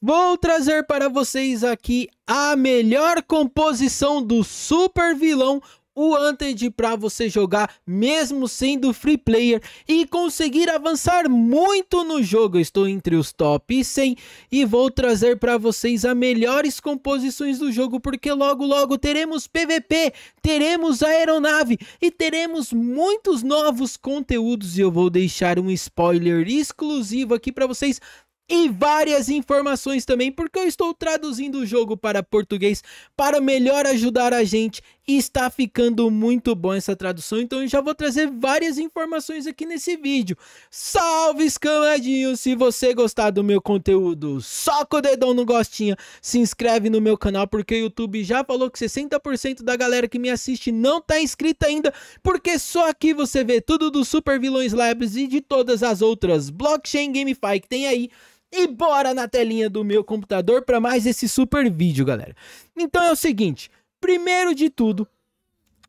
Vou trazer para vocês aqui a melhor composição do super vilão o Anted para você jogar mesmo sendo free player e conseguir avançar muito no jogo. estou entre os top 100 e vou trazer para vocês as melhores composições do jogo porque logo logo teremos PVP, teremos aeronave e teremos muitos novos conteúdos e eu vou deixar um spoiler exclusivo aqui para vocês e várias informações também, porque eu estou traduzindo o jogo para português para melhor ajudar a gente e está ficando muito bom essa tradução, então eu já vou trazer várias informações aqui nesse vídeo. Salve escamadinho! Se você gostar do meu conteúdo, soca o dedão no gostinho, se inscreve no meu canal, porque o YouTube já falou que 60% da galera que me assiste não está inscrita ainda, porque só aqui você vê tudo dos Super Vilões Labs e de todas as outras blockchain GameFi que tem aí, e bora na telinha do meu computador para mais esse super vídeo, galera. Então é o seguinte, primeiro de tudo,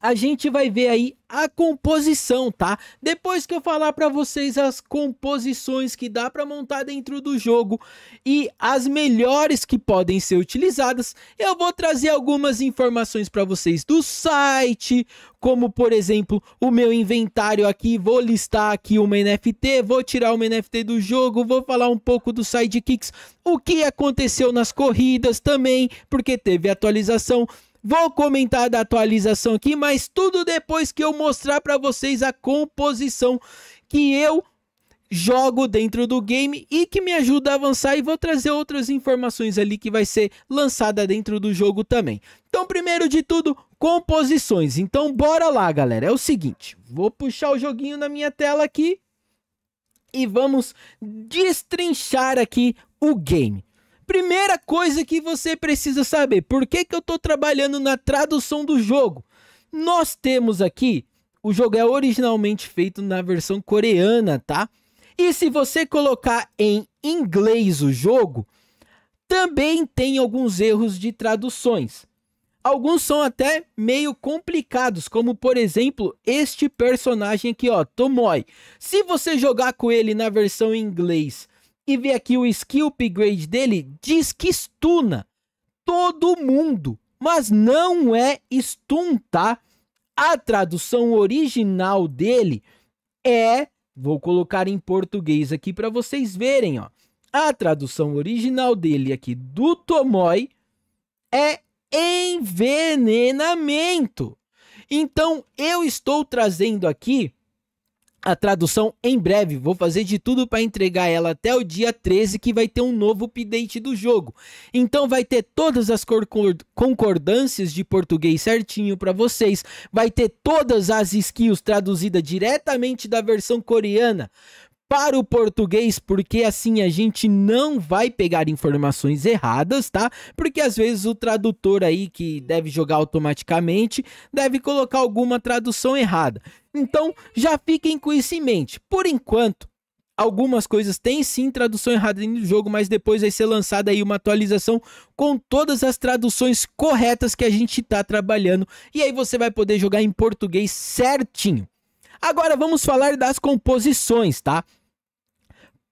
a gente vai ver aí a composição, tá? Depois que eu falar para vocês as composições que dá para montar dentro do jogo e as melhores que podem ser utilizadas, eu vou trazer algumas informações para vocês do site, como por exemplo, o meu inventário aqui, vou listar aqui uma NFT, vou tirar uma NFT do jogo, vou falar um pouco dos sidekicks, o que aconteceu nas corridas também, porque teve atualização Vou comentar da atualização aqui, mas tudo depois que eu mostrar para vocês a composição que eu jogo dentro do game e que me ajuda a avançar e vou trazer outras informações ali que vai ser lançada dentro do jogo também. Então, primeiro de tudo, composições. Então, bora lá, galera. É o seguinte, vou puxar o joguinho na minha tela aqui e vamos destrinchar aqui o game. Primeira coisa que você precisa saber, por que, que eu estou trabalhando na tradução do jogo? Nós temos aqui, o jogo é originalmente feito na versão coreana, tá? E se você colocar em inglês o jogo, também tem alguns erros de traduções. Alguns são até meio complicados, como por exemplo, este personagem aqui, ó, Tomoy. Se você jogar com ele na versão em inglês e ver aqui o skill upgrade dele, diz que stuna todo mundo, mas não é stun, tá? A tradução original dele é, vou colocar em português aqui para vocês verem, ó. A tradução original dele aqui do Tomoy é envenenamento. Então eu estou trazendo aqui a tradução em breve. Vou fazer de tudo para entregar ela até o dia 13, que vai ter um novo update do jogo. Então vai ter todas as concordâncias de português certinho para vocês. Vai ter todas as skills traduzidas diretamente da versão coreana para o português, porque assim a gente não vai pegar informações erradas, tá? Porque às vezes o tradutor aí que deve jogar automaticamente deve colocar alguma tradução errada. Então, já fiquem com isso em mente. Por enquanto, algumas coisas têm sim tradução errada no jogo, mas depois vai ser lançada aí uma atualização com todas as traduções corretas que a gente está trabalhando. E aí você vai poder jogar em português certinho. Agora vamos falar das composições, tá?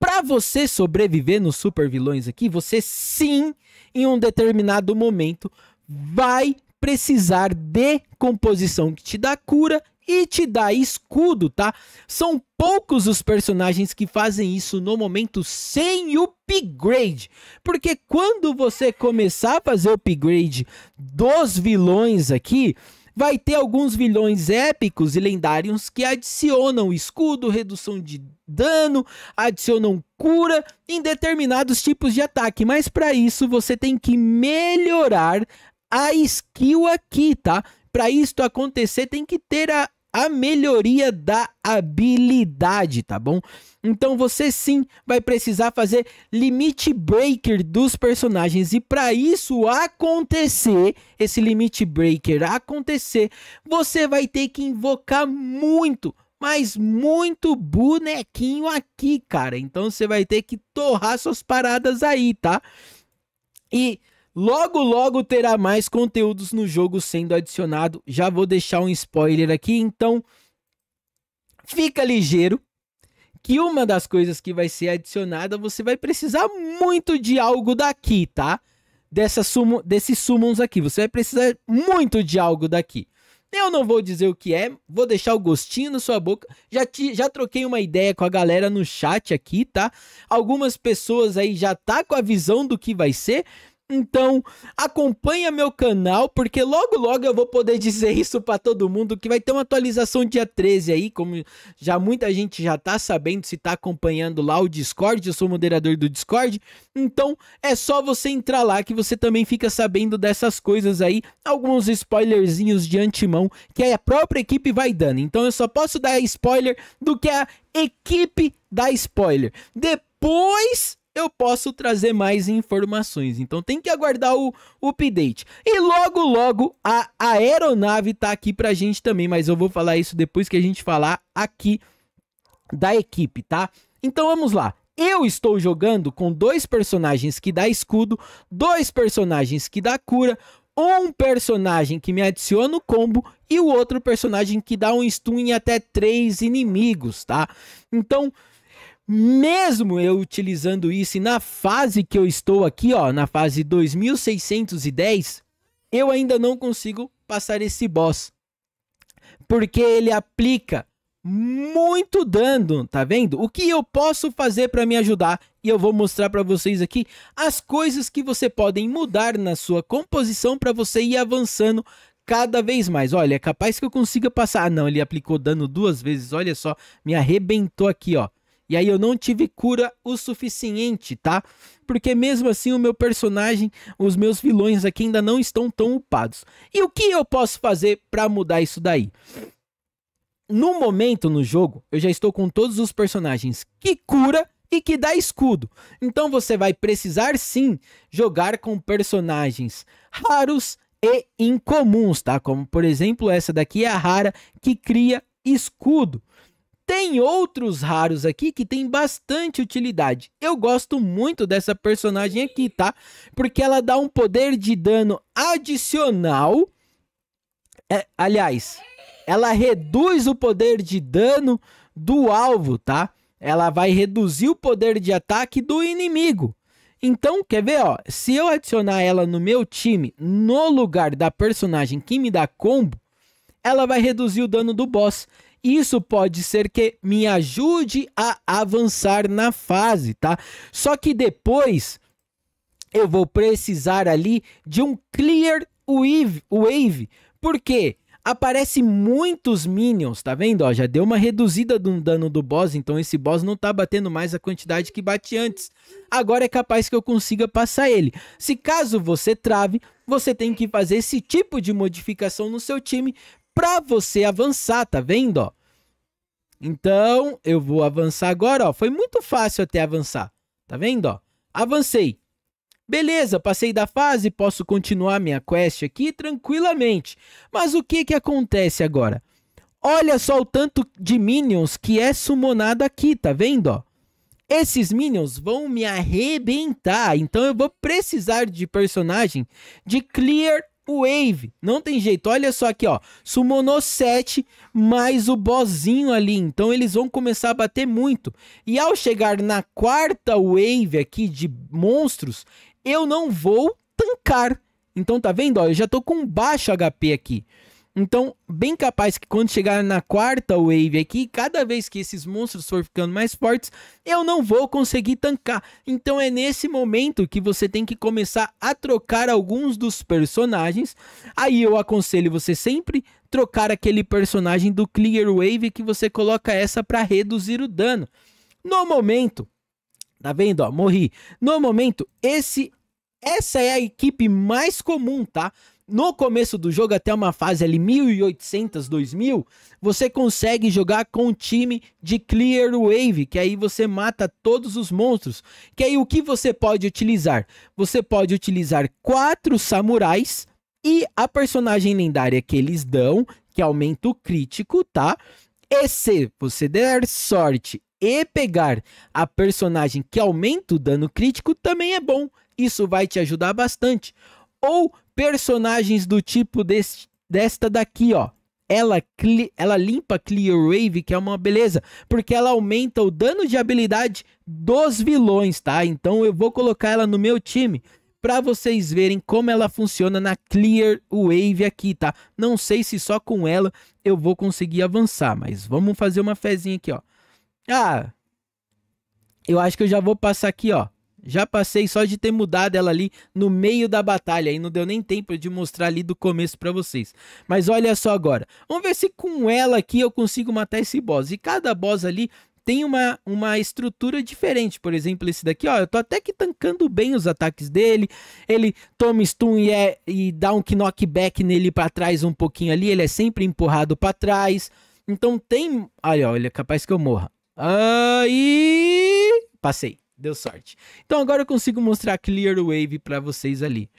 Para você sobreviver nos super vilões aqui, você sim, em um determinado momento, vai precisar de composição que te dá cura e te dá escudo, tá? São poucos os personagens que fazem isso no momento sem upgrade, porque quando você começar a fazer upgrade dos vilões aqui, vai ter alguns vilões épicos e lendários que adicionam escudo, redução de dano, adicionam cura em determinados tipos de ataque, mas para isso você tem que melhorar a skill aqui, tá? Para isso acontecer, tem que ter a a melhoria da habilidade, tá bom? Então você sim vai precisar fazer limit breaker dos personagens e para isso acontecer, esse limit breaker acontecer, você vai ter que invocar muito mas muito bonequinho aqui, cara. Então você vai ter que torrar suas paradas aí, tá? E Logo, logo terá mais conteúdos no jogo sendo adicionado. Já vou deixar um spoiler aqui, então fica ligeiro que uma das coisas que vai ser adicionada, você vai precisar muito de algo daqui, tá? Dessa sumo, desses summons aqui, você vai precisar muito de algo daqui. Eu não vou dizer o que é, vou deixar o gostinho na sua boca. Já, te, já troquei uma ideia com a galera no chat aqui, tá? Algumas pessoas aí já tá com a visão do que vai ser, então, acompanha meu canal, porque logo logo eu vou poder dizer isso para todo mundo, que vai ter uma atualização dia 13 aí, como já muita gente já tá sabendo, se tá acompanhando lá o Discord, eu sou moderador do Discord. Então, é só você entrar lá que você também fica sabendo dessas coisas aí, alguns spoilerzinhos de antemão que a própria equipe vai dando. Então, eu só posso dar spoiler do que a equipe dá spoiler. Depois eu posso trazer mais informações. Então tem que aguardar o, o update. E logo, logo, a, a aeronave tá aqui pra gente também, mas eu vou falar isso depois que a gente falar aqui da equipe, tá? Então vamos lá. Eu estou jogando com dois personagens que dá escudo, dois personagens que dá cura, um personagem que me adiciona o combo e o outro personagem que dá um stun em até três inimigos, tá? Então, mesmo eu utilizando isso e na fase que eu estou aqui, ó, na fase 2610, eu ainda não consigo passar esse boss. Porque ele aplica muito dano, tá vendo? O que eu posso fazer para me ajudar? E eu vou mostrar para vocês aqui as coisas que você podem mudar na sua composição para você ir avançando cada vez mais. Olha, é capaz que eu consiga passar. Ah, não, ele aplicou dano duas vezes. Olha só, me arrebentou aqui, ó. E aí eu não tive cura o suficiente, tá? Porque mesmo assim o meu personagem, os meus vilões aqui ainda não estão tão upados. E o que eu posso fazer para mudar isso daí? No momento no jogo, eu já estou com todos os personagens que cura e que dá escudo. Então você vai precisar sim jogar com personagens raros e incomuns, tá? Como por exemplo, essa daqui é a rara que cria escudo. Tem outros raros aqui que tem bastante utilidade. Eu gosto muito dessa personagem aqui, tá? Porque ela dá um poder de dano adicional. É, aliás, ela reduz o poder de dano do alvo, tá? Ela vai reduzir o poder de ataque do inimigo. Então, quer ver, ó? Se eu adicionar ela no meu time, no lugar da personagem que me dá combo, ela vai reduzir o dano do boss. Isso pode ser que me ajude a avançar na fase, tá? Só que depois eu vou precisar ali de um clear wave, wave. Por quê? Aparece muitos minions, tá vendo? Ó, já deu uma reduzida do dano do boss, então esse boss não tá batendo mais a quantidade que bate antes. Agora é capaz que eu consiga passar ele. Se caso você trave, você tem que fazer esse tipo de modificação no seu time para você avançar, tá vendo? Ó? Então, eu vou avançar agora, ó. Foi muito fácil até avançar, tá vendo? Ó? Avancei. Beleza, passei da fase, posso continuar minha quest aqui tranquilamente. Mas o que que acontece agora? Olha só o tanto de minions que é summonado aqui, tá vendo? Ó? Esses minions vão me arrebentar, então eu vou precisar de personagem de clear Wave. Não tem jeito. Olha só aqui, ó. Sumonou 7 mais o bozinho ali. Então eles vão começar a bater muito. E ao chegar na quarta wave aqui de monstros, eu não vou tancar. Então tá vendo, ó, eu já tô com baixo HP aqui. Então, bem capaz que quando chegar na quarta wave aqui, cada vez que esses monstros for ficando mais fortes, eu não vou conseguir tancar. Então é nesse momento que você tem que começar a trocar alguns dos personagens. Aí eu aconselho você sempre trocar aquele personagem do Clear Wave que você coloca essa para reduzir o dano. No momento, tá vendo, ó, morri. No momento, esse essa é a equipe mais comum, tá? no começo do jogo, até uma fase ali 1800, 2000, você consegue jogar com o time de Clear Wave, que aí você mata todos os monstros. Que aí o que você pode utilizar? Você pode utilizar quatro samurais e a personagem lendária que eles dão, que aumenta o crítico, tá? E se você der sorte e pegar a personagem que aumenta o dano crítico, também é bom. Isso vai te ajudar bastante ou personagens do tipo deste, desta daqui, ó. Ela, ela limpa Clear Wave, que é uma beleza, porque ela aumenta o dano de habilidade dos vilões, tá? Então eu vou colocar ela no meu time para vocês verem como ela funciona na Clear Wave aqui, tá? Não sei se só com ela eu vou conseguir avançar, mas vamos fazer uma fezinha aqui, ó. Ah, eu acho que eu já vou passar aqui, ó. Já passei só de ter mudado ela ali no meio da batalha e não deu nem tempo de mostrar ali do começo para vocês. Mas olha só agora. Vamos ver se com ela aqui eu consigo matar esse boss. E cada boss ali tem uma, uma estrutura diferente. Por exemplo, esse daqui, ó, eu tô até que tancando bem os ataques dele. Ele toma stun e, é, e dá um knockback nele para trás um pouquinho ali. Ele é sempre empurrado para trás. Então tem... Olha, olha, capaz que eu morra. Aí... Passei deu sorte. Então agora eu consigo mostrar Clear Wave para vocês ali.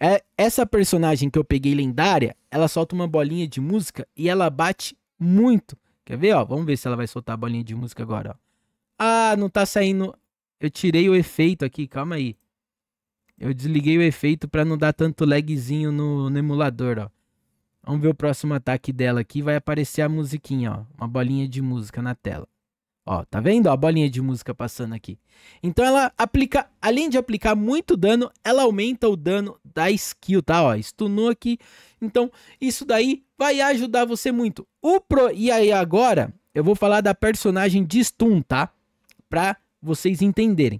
É, essa personagem que eu peguei lendária, ela solta uma bolinha de música e ela bate muito. Quer ver, ó? Vamos ver se ela vai soltar a bolinha de música agora, ó. Ah, não tá saindo. Eu tirei o efeito aqui, calma aí. Eu desliguei o efeito para não dar tanto lagzinho no, no emulador, ó. Vamos ver o próximo ataque dela aqui. Vai aparecer a musiquinha, ó. Uma bolinha de música na tela. Ó, tá vendo? Ó, a bolinha de música passando aqui. Então ela aplica, além de aplicar muito dano, ela aumenta o dano da skill, tá? Ó, stunou aqui. Então isso daí vai ajudar você muito. O pro e aí agora eu vou falar da personagem de stun, tá? Pra vocês entenderem.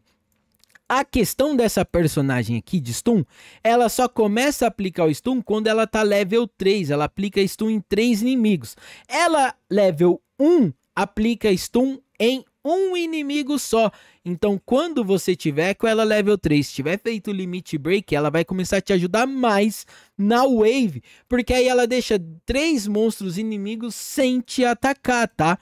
A questão dessa personagem aqui de stun, ela só começa a aplicar o stun quando ela tá level 3, ela aplica stun em 3 inimigos. Ela level 1 aplica stun em um inimigo só. Então, quando você tiver com ela level 3, tiver feito o limit break, ela vai começar a te ajudar mais na wave, porque aí ela deixa três monstros inimigos sem te atacar, tá?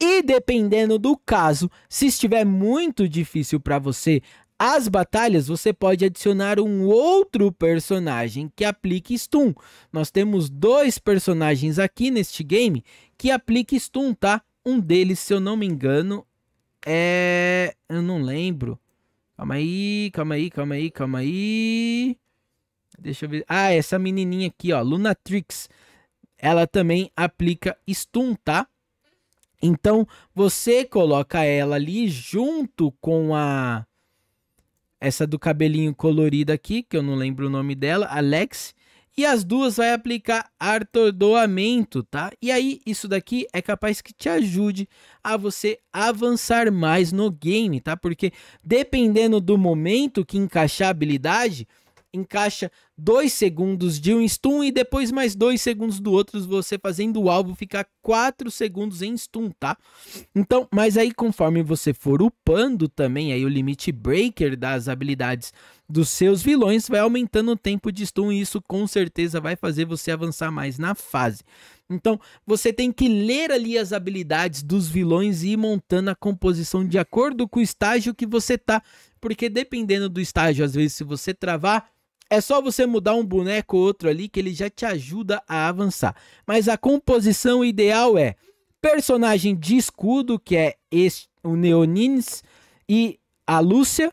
E dependendo do caso, se estiver muito difícil para você as batalhas, você pode adicionar um outro personagem que aplique stun. Nós temos dois personagens aqui neste game que aplique stun, tá? Um deles, se eu não me engano, é. Eu não lembro. Calma aí, calma aí, calma aí, calma aí. Deixa eu ver. Ah, essa menininha aqui, ó, Lunatrix. Ela também aplica stun, tá? Então, você coloca ela ali junto com a essa do cabelinho colorido aqui, que eu não lembro o nome dela, Alex, e as duas vai aplicar atordoamento, tá? E aí, isso daqui é capaz que te ajude a você avançar mais no game, tá? Porque dependendo do momento que encaixar a habilidade, encaixa dois segundos de um stun e depois mais dois segundos do outro, você fazendo o alvo ficar quatro segundos em stun, tá? Então, mas aí conforme você for upando também, aí o limite breaker das habilidades dos seus vilões vai aumentando o tempo de stun e isso com certeza vai fazer você avançar mais na fase. Então, você tem que ler ali as habilidades dos vilões e ir montando a composição de acordo com o estágio que você tá, porque dependendo do estágio, às vezes se você travar, é só você mudar um boneco ou outro ali que ele já te ajuda a avançar. Mas a composição ideal é personagem de escudo, que é este, o Neonines e a Lúcia,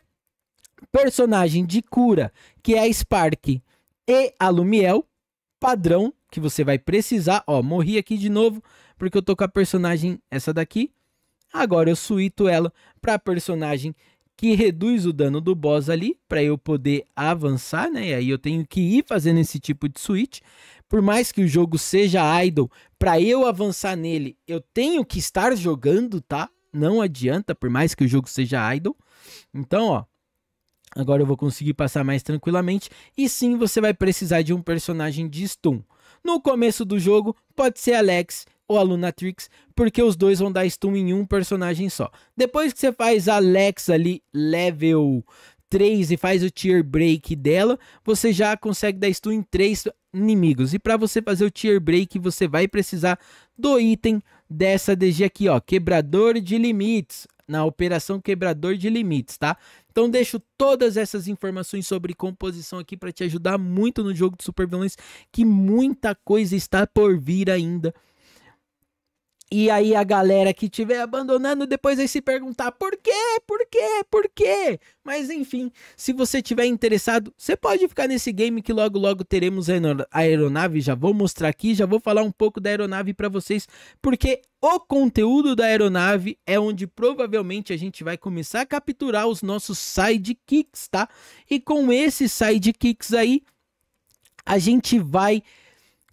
personagem de cura, que é a Spark e a Lumiel, padrão que você vai precisar. Ó, morri aqui de novo porque eu tô com a personagem essa daqui. Agora eu suíto ela para personagem que reduz o dano do boss ali para eu poder avançar, né? E aí eu tenho que ir fazendo esse tipo de switch. Por mais que o jogo seja idle, para eu avançar nele, eu tenho que estar jogando, tá? Não adianta, por mais que o jogo seja idle. Então, ó, agora eu vou conseguir passar mais tranquilamente. E sim, você vai precisar de um personagem de stun. No começo do jogo, pode ser Alex, ou a Lunatrix, porque os dois vão dar stun em um personagem só. Depois que você faz a Lex ali, level 3 e faz o tier break dela, você já consegue dar stun em 3 inimigos. E para você fazer o tier break, você vai precisar do item dessa DG aqui, ó, quebrador de limites, na operação quebrador de limites, tá? Então deixo todas essas informações sobre composição aqui para te ajudar muito no jogo de Super Vilões, que muita coisa está por vir ainda e aí a galera que estiver abandonando depois vai se perguntar por quê, por quê, por quê. Mas enfim, se você tiver interessado, você pode ficar nesse game que logo logo teremos a aeronave. Já vou mostrar aqui, já vou falar um pouco da aeronave para vocês, porque o conteúdo da aeronave é onde provavelmente a gente vai começar a capturar os nossos sidekicks, tá? E com esses sidekicks aí, a gente vai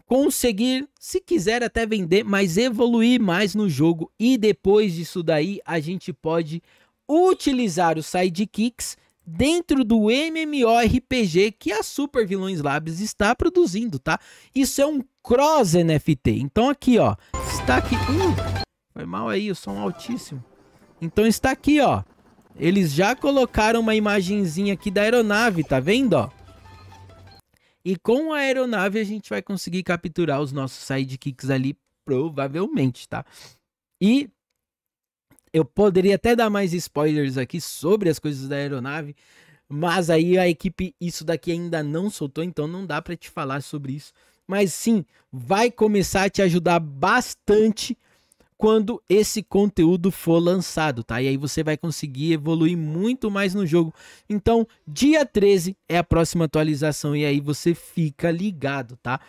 conseguir, se quiser até vender, mas evoluir mais no jogo e depois disso daí a gente pode utilizar os sidekicks dentro do MMORPG que a Super Vilões Labs está produzindo, tá? Isso é um cross NFT. Então aqui, ó, está aqui, uh, foi mal aí, o som altíssimo. Então está aqui, ó. Eles já colocaram uma imagenzinha aqui da aeronave, tá vendo, ó? E com a aeronave a gente vai conseguir capturar os nossos sidekicks ali, provavelmente, tá? E eu poderia até dar mais spoilers aqui sobre as coisas da aeronave, mas aí a equipe isso daqui ainda não soltou, então não dá para te falar sobre isso. Mas sim, vai começar a te ajudar bastante quando esse conteúdo for lançado, tá? E aí você vai conseguir evoluir muito mais no jogo. Então, dia 13 é a próxima atualização e aí você fica ligado, tá?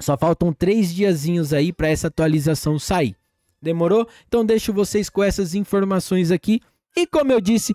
Só faltam três diazinhos aí para essa atualização sair. Demorou? Então deixo vocês com essas informações aqui. E como eu disse,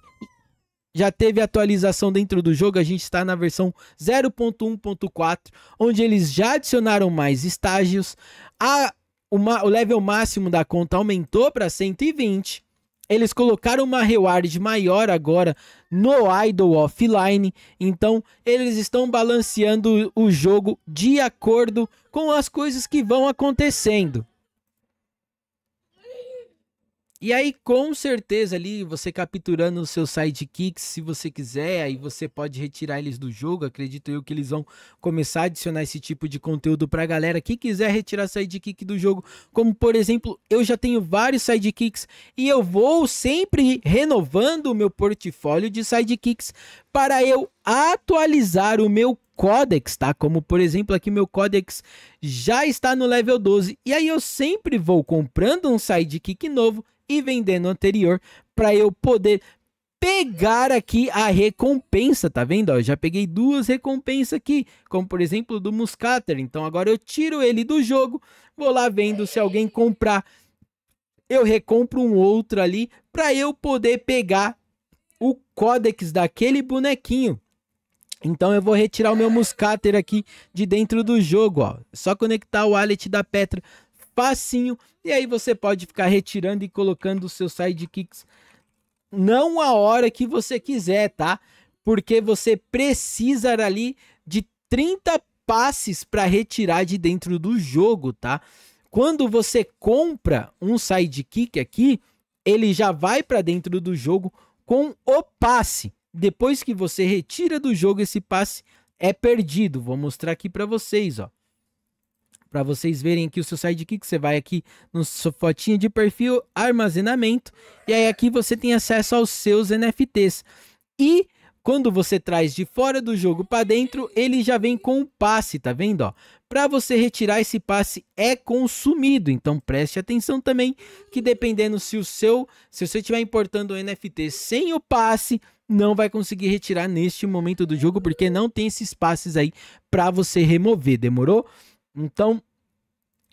já teve atualização dentro do jogo, a gente está na versão 0.1.4, onde eles já adicionaram mais estágios. A o, o level máximo da conta aumentou para 120. Eles colocaram uma reward maior agora no idle offline, então eles estão balanceando o jogo de acordo com as coisas que vão acontecendo. E aí, com certeza, ali você capturando os seus sidekicks, se você quiser, aí você pode retirar eles do jogo. Acredito eu que eles vão começar a adicionar esse tipo de conteúdo pra galera que quiser retirar sidekick do jogo. Como, por exemplo, eu já tenho vários sidekicks e eu vou sempre renovando o meu portfólio de sidekicks para eu atualizar o meu codex, tá? Como por exemplo aqui meu codex já está no level 12 e aí eu sempre vou comprando um sidekick novo e vendendo o anterior para eu poder pegar aqui a recompensa, tá vendo? Ó, eu já peguei duas recompensas aqui, como por exemplo do Muscater. Então agora eu tiro ele do jogo, vou lá vendo se alguém comprar. Eu recompro um outro ali para eu poder pegar o códex daquele bonequinho. Então eu vou retirar o meu Muscater aqui de dentro do jogo, ó. Só conectar o wallet da Petra facinho. E aí você pode ficar retirando e colocando os seus sidekicks não a hora que você quiser, tá? Porque você precisa ali de 30 passes para retirar de dentro do jogo, tá? Quando você compra um sidekick aqui, ele já vai para dentro do jogo com o passe. Depois que você retira do jogo esse passe, é perdido. Vou mostrar aqui para vocês, ó para vocês verem aqui o seu sidekick. Você vai aqui no sua fotinha de perfil, armazenamento, e aí aqui você tem acesso aos seus NFTs. E quando você traz de fora do jogo para dentro, ele já vem com o um passe, tá vendo? Ó? Para você retirar esse passe é consumido, então preste atenção também que dependendo se o seu, se você estiver importando o NFT sem o passe, não vai conseguir retirar neste momento do jogo porque não tem esses passes aí para você remover, demorou? Então,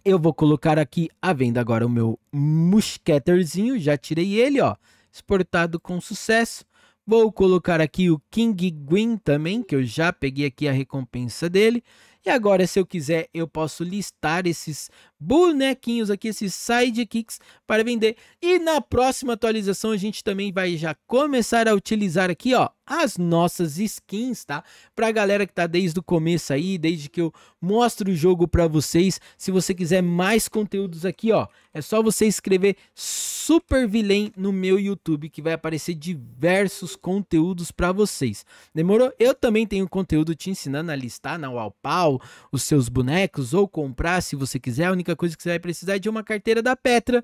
eu vou colocar aqui a venda agora o meu Musketerzinho. Já tirei ele, ó. Exportado com sucesso. Vou colocar aqui o King Green também, que eu já peguei aqui a recompensa dele. E agora, se eu quiser, eu posso listar esses bonequinhos aqui, esses sidekicks para vender. E na próxima atualização, a gente também vai já começar a utilizar aqui, ó, as nossas skins, tá? Pra galera que tá desde o começo aí, desde que eu mostro o jogo pra vocês, se você quiser mais conteúdos aqui, ó, é só você escrever Super Vilém no meu YouTube, que vai aparecer diversos conteúdos pra vocês. Demorou? Eu também tenho conteúdo te ensinando a listar na Walpau os seus bonecos ou comprar, se você quiser. A única coisa que você vai precisar é de uma carteira da Petra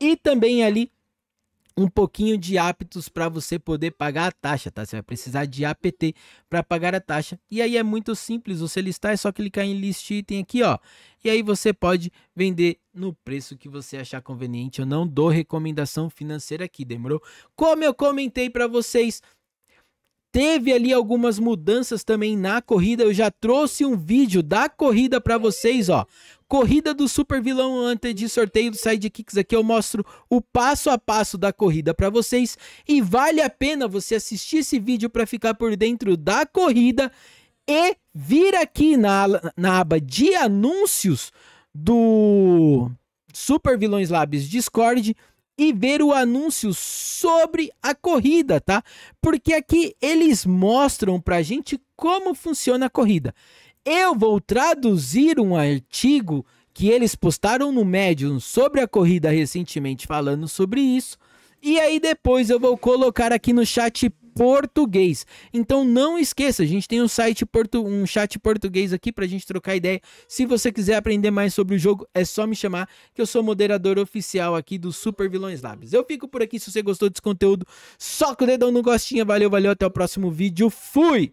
e também ali um pouquinho de aptos para você poder pagar a taxa, tá? Você vai precisar de APT para pagar a taxa. E aí é muito simples, você listar é só clicar em list item aqui, ó. E aí você pode vender no preço que você achar conveniente. Eu não dou recomendação financeira aqui, demorou? Como eu comentei para vocês, teve ali algumas mudanças também na corrida. Eu já trouxe um vídeo da corrida para vocês, ó. Corrida do Super Vilão antes de sorteio do Sidekicks aqui eu mostro o passo a passo da corrida para vocês e vale a pena você assistir esse vídeo para ficar por dentro da corrida e vir aqui na, na aba de anúncios do Super Vilões Labs Discord e ver o anúncio sobre a corrida, tá? Porque aqui eles mostram pra gente como funciona a corrida. Eu vou traduzir um artigo que eles postaram no Medium sobre a corrida recentemente falando sobre isso. E aí depois eu vou colocar aqui no chat português. Então não esqueça, a gente tem um site portu um chat português aqui pra gente trocar ideia. Se você quiser aprender mais sobre o jogo, é só me chamar que eu sou moderador oficial aqui do Super Vilões Labs. Eu fico por aqui, se você gostou desse conteúdo, soca o dedão no gostinho, valeu, valeu, até o próximo vídeo. Fui.